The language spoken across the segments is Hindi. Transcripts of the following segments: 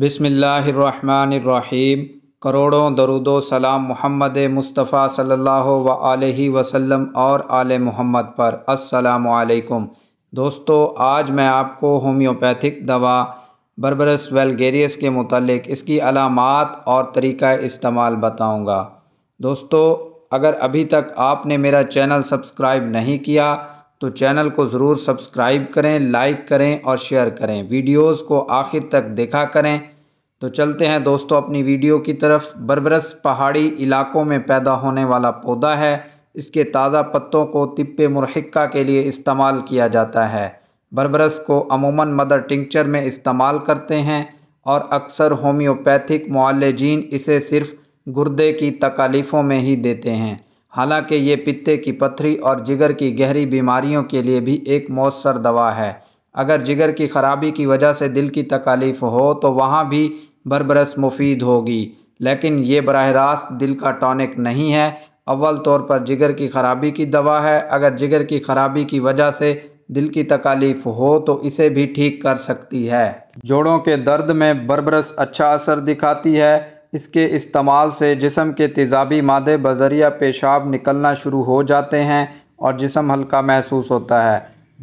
बिसमीम करोड़ों दरुदो सलाम मोहम्मद मुस्तफ़ा सल्लल्लाहु अलैहि वसल्लम और आल मोहम्मद पर अस्सलाम दोस्तों आज मैं आपको होम्योपैथिक दवा बर्बरस वेलगेरियस के मतलब इसकी अलामत और तरीक़ा इस्तेमाल बताऊंगा दोस्तों अगर अभी तक आपने मेरा चैनल सब्सक्राइब नहीं किया तो चैनल को ज़रूर सब्सक्राइब करें लाइक करें और शेयर करें वीडियोस को आखिर तक देखा करें तो चलते हैं दोस्तों अपनी वीडियो की तरफ बरबरस पहाड़ी इलाकों में पैदा होने वाला पौधा है इसके ताज़ा पत्तों को तिप मुरहक्का के लिए इस्तेमाल किया जाता है बरबरस को अमूमन मदर टिंक्चर में इस्तेमाल करते हैं और अक्सर होम्योपैथिक मालजीन इसे सिर्फ गुर्दे की तकालीफ़ों में ही देते हैं हालांकि ये पित्ते की पथरी और जिगर की गहरी बीमारियों के लिए भी एक मौसर दवा है अगर जिगर की खराबी की वजह से दिल की तकालीफ हो तो वहाँ भी बरबरस मुफीद होगी लेकिन ये बरह रास्त दिल का टॉनिक नहीं है अव्वल तौर पर जिगर की खराबी की दवा है अगर जिगर की खराबी की वजह से दिल की तकालीफ हो तो इसे भी ठीक कर सकती है जोड़ों के दर्द में बरबरस अच्छा असर दिखाती है इसके इस्तेमाल से जिसम के तेज़ाबी मादे बजरिया पेशाब निकलना शुरू हो जाते हैं और जिसम हल्का महसूस होता है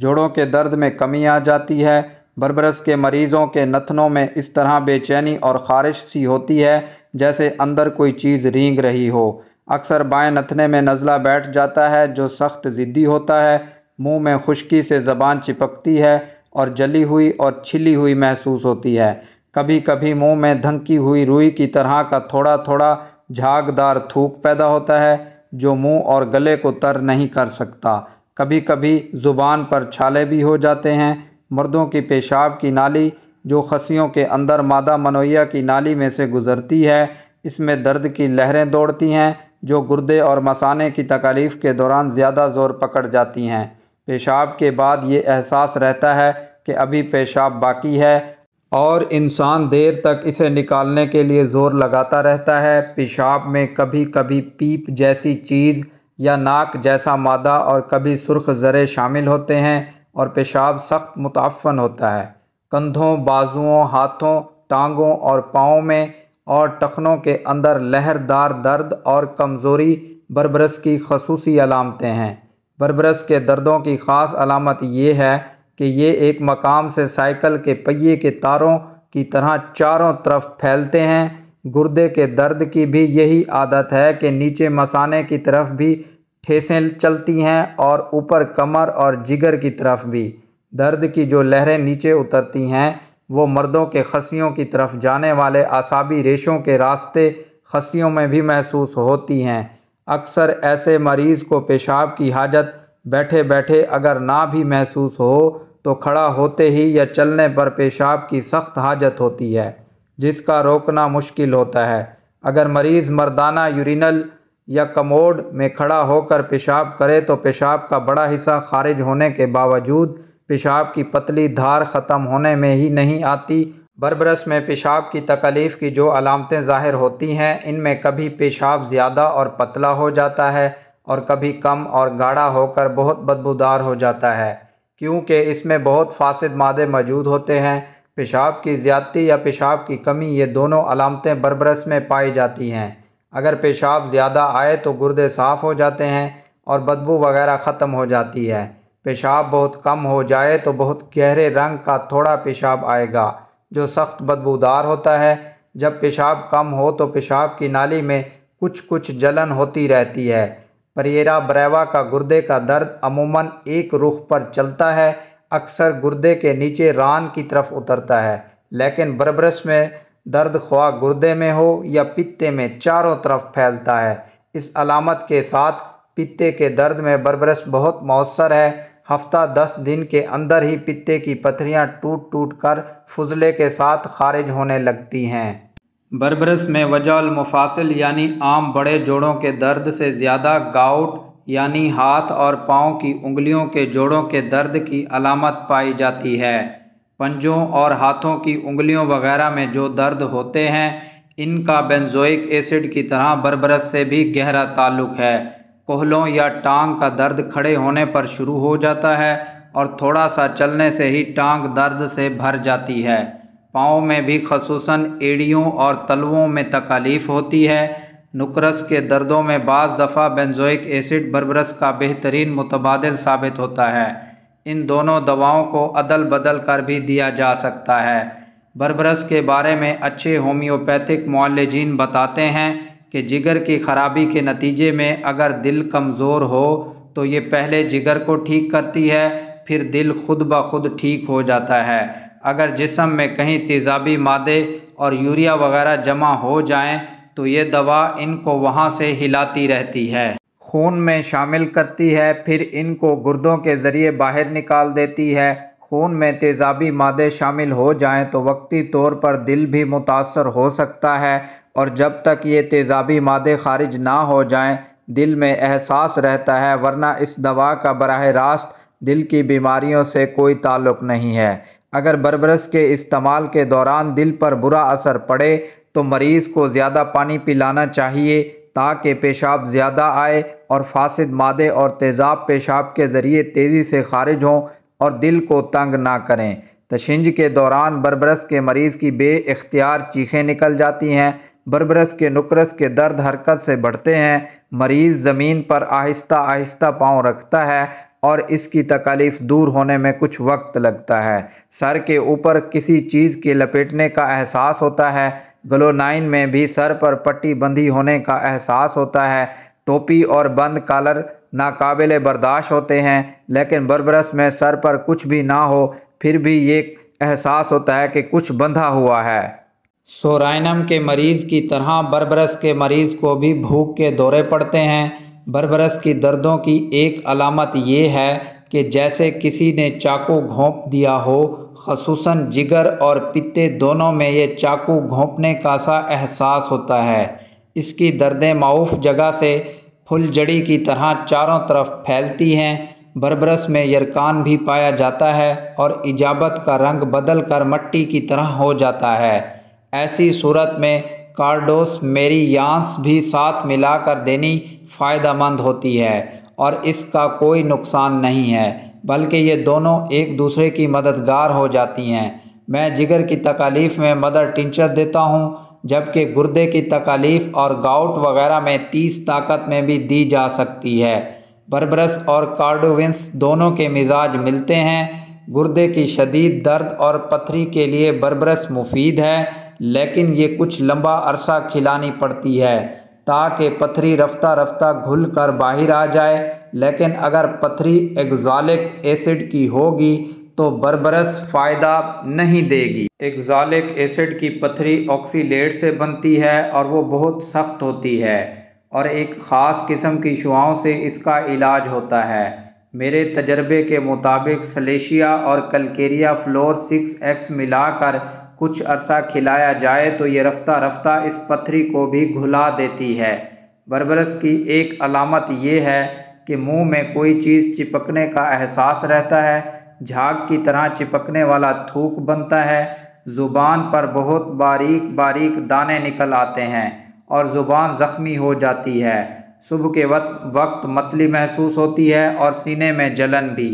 जोड़ों के दर्द में कमी आ जाती है बरबरस के मरीज़ों के नथनों में इस तरह बेचैनी और ख़ारिश सी होती है जैसे अंदर कोई चीज़ रींग रही हो अक्सर बाएं नथने में नज़ला बैठ जाता है जो सख्त ज़िद्दी होता है मुंह में खुश्की से ज़बान चिपकती है और जली हुई और छिली हुई महसूस होती है कभी कभी मुंह में धंकी हुई रुई की तरह का थोड़ा थोड़ा झागदार थूक पैदा होता है जो मुंह और गले को तर नहीं कर सकता कभी कभी ज़ुबान पर छाले भी हो जाते हैं मर्दों की पेशाब की नाली जो खसियों के अंदर मादा मनोया की नाली में से गुजरती है इसमें दर्द की लहरें दौड़ती हैं जो गुर्दे और मसाने की तकालीफ़ के दौरान ज़्यादा ज़ोर पकड़ जाती हैं पेशाब के बाद ये एहसास रहता है कि अभी पेशाब बाकी है और इंसान देर तक इसे निकालने के लिए ज़ोर लगाता रहता है पेशाब में कभी कभी पीप जैसी चीज़ या नाक जैसा मादा और कभी सुर्ख ज़रे शामिल होते हैं और पेशाब सख्त मुताफ़न होता है कंधों बाजुओं हाथों टांगों और पाँव में और टखनों के अंदर लहरदार दर्द और कमज़ोरी बरबरस की खसूसी अलामतें हैं बरबरस के दर्दों की ख़ास अलामत ये है कि ये एक मकाम से साइकिल के पहिए के तारों की तरह चारों तरफ फैलते हैं गुर्दे के दर्द की भी यही आदत है कि नीचे मसाने की तरफ भी ठेसें चलती हैं और ऊपर कमर और जिगर की तरफ भी दर्द की जो लहरें नीचे उतरती हैं वो मर्दों के खसियों की तरफ जाने वाले आसाबी रेशों के रास्ते खसियों में भी महसूस होती हैं अक्सर ऐसे मरीज़ को पेशाब की हाजत बैठे बैठे अगर ना भी महसूस हो तो खड़ा होते ही या चलने पर पेशाब की सख्त हाजत होती है जिसका रोकना मुश्किल होता है अगर मरीज़ मर्दाना यूरिनल या कमोड में खड़ा होकर पेशाब करे तो पेशाब का बड़ा हिस्सा खारिज होने के बावजूद पेशाब की पतली धार ख़त्म होने में ही नहीं आती बरबरस में पेशाब की तकलीफ़ की जो अलामतें ज़ाहिर होती हैं इनमें कभी पेशाब ज़्यादा और पतला हो जाता है और कभी कम और गाढ़ा होकर बहुत बदबूदार हो जाता है क्योंकि इसमें बहुत फासद मादे मौजूद होते हैं पेशाब की ज़्यादती या पेशाब की कमी ये दोनों अलामतें बरबरस में पाई जाती हैं अगर पेशाब ज़्यादा आए तो गुर्दे साफ़ हो जाते हैं और बदबू वगैरह ख़त्म हो जाती है पेशाब बहुत कम हो जाए तो बहुत गहरे रंग का थोड़ा पेशाब आएगा जो सख्त बदबूदार होता है जब पेशाब कम हो तो पेशाब की नाली में कुछ कुछ जलन होती रहती है परेरा ब्रेवा का गुर्दे का दर्द अमूमन एक रुख पर चलता है अक्सर गुर्दे के नीचे रान की तरफ उतरता है लेकिन बरबरस में दर्द ख्वा गुर्दे में हो या पित्ते में चारों तरफ फैलता है इस अलामत के साथ पित्ते के दर्द में बरबरस बहुत मौसर है हफ्ता दस दिन के अंदर ही पित्ते की पथरियाँ टूट टूट कर फुजले के साथ खारिज होने लगती हैं बर्बरस में वजाल मुफासिल यानी आम बड़े जोड़ों के दर्द से ज़्यादा गाउट यानी हाथ और पाँव की उंगलियों के जोड़ों के दर्द की अलामत पाई जाती है पंजों और हाथों की उंगलियों वगैरह में जो दर्द होते हैं इनका बेंजोइक एसिड की तरह बरबरस से भी गहरा ताल्लुक है कोहलों या टांग का दर्द खड़े होने पर शुरू हो जाता है और थोड़ा सा चलने से ही टांग दर्द से भर जाती है पाँव में भी खसूस एड़ियों और तलवों में तकालीफ होती है नुकरस के दर्दों में बाज़ दफ़ा बेंजोइक एसिड बरबरस का बेहतरीन मुतबादल साबित होता है इन दोनों दवाओं को अदल बदल कर भी दिया जा सकता है बरबरस के बारे में अच्छे होम्योपैथिक मालजीन बताते हैं कि जिगर की खराबी के नतीजे में अगर दिल कमज़ोर हो तो ये पहले जिगर को ठीक करती है फिर दिल खुद ब खुद ठीक हो जाता है अगर जिसम में कहीं तेज़ाबी मादे और यूरिया वगैरह जमा हो जाएं तो ये दवा इनको वहाँ से हिलाती रहती है खून में शामिल करती है फिर इनको गुर्दों के ज़रिए बाहर निकाल देती है खून में तेज़ाबी मादे शामिल हो जाएं तो वक्ती तौर पर दिल भी मुतासर हो सकता है और जब तक ये तेज़ाबी मादे खारिज ना हो जाएं दिल में एहसास रहता है वरना इस दवा का बरह रास्त दिल की बीमारियों से कोई ताल्लुक़ नहीं है अगर बरबरस के इस्तेमाल के दौरान दिल पर बुरा असर पड़े तो मरीज़ को ज़्यादा पानी पिलाना चाहिए ताकि पेशाब ज़्यादा आए और फासद मादे और तेज़ाब पेशाब के ज़रिए तेज़ी से खारिज हों और दिल को तंग ना करें तशिंज के दौरान बरबरस के मरीज़ की बे इख्तियार चीखें निकल जाती हैं बरबरस के नुकरस के दर्द हरकत से बढ़ते हैं मरीज़ ज़मीन पर आहिस्ता आहिस्ता पाँव रखता है और इसकी तकालीफ दूर होने में कुछ वक्त लगता है सर के ऊपर किसी चीज़ के लपेटने का एहसास होता है ग्लोनाइन में भी सर पर पट्टी बंधी होने का एहसास होता है टोपी और बंद कॉलर नाकाबिल बर्दाश्त होते हैं लेकिन बरबरस में सर पर कुछ भी ना हो फिर भी ये एहसास होता है कि कुछ बंधा हुआ है सोराइनम के मरीज़ की तरह बरबरस के मरीज़ को भी भूख के दौरे पड़ते हैं बरबरस की दर्दों की एक अलामत ये है कि जैसे किसी ने चाकू घोंप दिया हो खसूस जिगर और पित्ते दोनों में ये चाकू घोंपने का सा एहसास होता है इसकी दर्दें माउफ जगह से फुलजड़ी की तरह चारों तरफ फैलती हैं बरबरस में यरकान भी पाया जाता है और इजाबत का रंग बदल कर मट्टी की तरह हो जाता है ऐसी सूरत में कार्डोस मेरी यांस भी साथ मिलाकर देनी फ़ायदा होती है और इसका कोई नुकसान नहीं है बल्कि ये दोनों एक दूसरे की मददगार हो जाती हैं मैं जिगर की तकालीफ़ में मदर टिंचर देता हूँ जबकि गुर्दे की तकालीफ़ और गाउट वगैरह में तीस ताकत में भी दी जा सकती है बर्बरस और कार्डोविंस दोनों के मिजाज मिलते हैं गुर्दे की शदीद दर्द और पथरी के लिए बर्बरस मुफीद है लेकिन ये कुछ लंबा अरसा खिलानी पड़ती है ताकि पथरी रफ्ता रफ्ता घुल कर बाहर आ जाए लेकिन अगर पथरी एग्जालिक एसिड की होगी तो बरबरस फ़ायदा नहीं देगी एग्जालिक एसिड की पथरी ऑक्सीलेट से बनती है और वो बहुत सख्त होती है और एक ख़ास किस्म की शुआओं से इसका इलाज होता है मेरे तजर्बे के मुताबिक सलेशिया और कलकेरिया फ्लोर सिक्स एक्स मिलाकर कुछ अरसा खिलाया जाए तो ये रफ्ता रफ्ता इस पथरी को भी घुला देती है बरबरस की एक अलामत ये है कि मुंह में कोई चीज़ चिपकने का एहसास रहता है झाग की तरह चिपकने वाला थूक बनता है ज़ुबान पर बहुत बारीक बारीक दाने निकल आते हैं और ज़ुबान ज़ख्मी हो जाती है सुबह के वक्त वक्त मतली महसूस होती है और सीने में जलन भी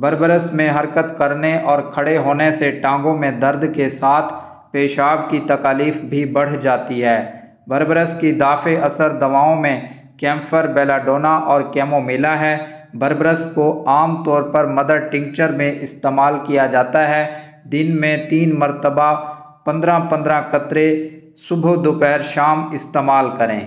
बरबरस में हरकत करने और खड़े होने से टांगों में दर्द के साथ पेशाब की तकालीफ भी बढ़ जाती है बरबरस की दाफ़ असर दवाओं में कैम्फर बेलाडोना और कैमोमिला है बरबरस को आम तौर पर मदर टिंक्चर में इस्तेमाल किया जाता है दिन में तीन मरतबा पंद्रह पंद्रह कतरे सुबह दोपहर शाम इस्तेमाल करें